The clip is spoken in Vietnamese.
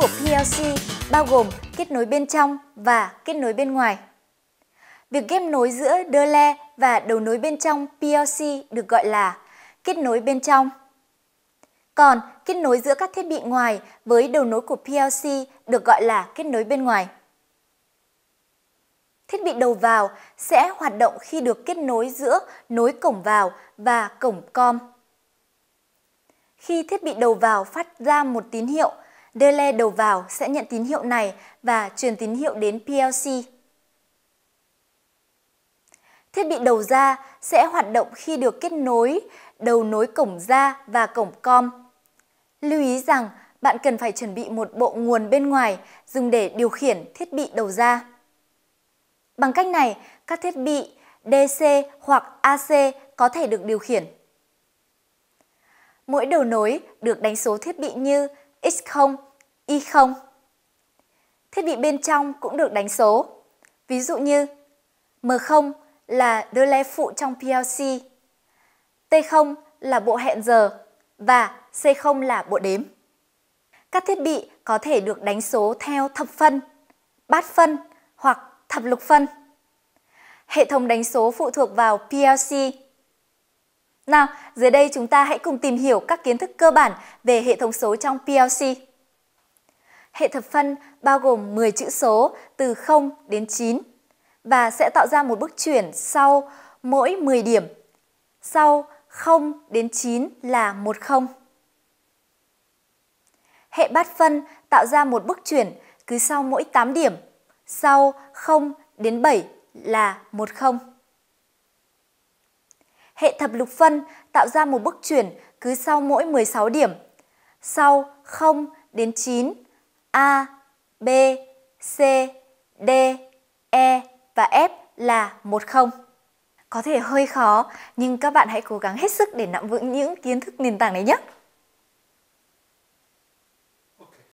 của PLC bao gồm kết nối bên trong và kết nối bên ngoài. Việc ghép nối giữa đơ le và đầu nối bên trong PLC được gọi là kết nối bên trong. Còn kết nối giữa các thiết bị ngoài với đầu nối của PLC được gọi là kết nối bên ngoài. Thiết bị đầu vào sẽ hoạt động khi được kết nối giữa nối cổng vào và cổng com. Khi thiết bị đầu vào phát ra một tín hiệu, Delay đầu vào sẽ nhận tín hiệu này và truyền tín hiệu đến PLC. Thiết bị đầu ra sẽ hoạt động khi được kết nối đầu nối cổng ra và cổng com. Lưu ý rằng bạn cần phải chuẩn bị một bộ nguồn bên ngoài dùng để điều khiển thiết bị đầu ra. Bằng cách này, các thiết bị DC hoặc AC có thể được điều khiển. Mỗi đầu nối được đánh số thiết bị như X0, Y0. Thiết bị bên trong cũng được đánh số. Ví dụ như M0 là relay phụ trong PLC, T0 là bộ hẹn giờ và C0 là bộ đếm. Các thiết bị có thể được đánh số theo thập phân, bát phân hoặc thập lục phân. Hệ thống đánh số phụ thuộc vào PLC. Nào, dưới đây chúng ta hãy cùng tìm hiểu các kiến thức cơ bản về hệ thống số trong PLC. Hệ thập phân bao gồm 10 chữ số từ 0 đến 9 và sẽ tạo ra một bước chuyển sau mỗi 10 điểm. Sau 0 đến 9 là 1 0. Hệ bát phân tạo ra một bước chuyển cứ sau mỗi 8 điểm. Sau 0 đến 7 là 1 0. Hệ thập lục phân tạo ra một bước chuyển cứ sau mỗi 16 điểm. Sau 0 đến 9 A, B, C, D, E và F là 10. Có thể hơi khó nhưng các bạn hãy cố gắng hết sức để nắm vững những kiến thức nền tảng này nhé.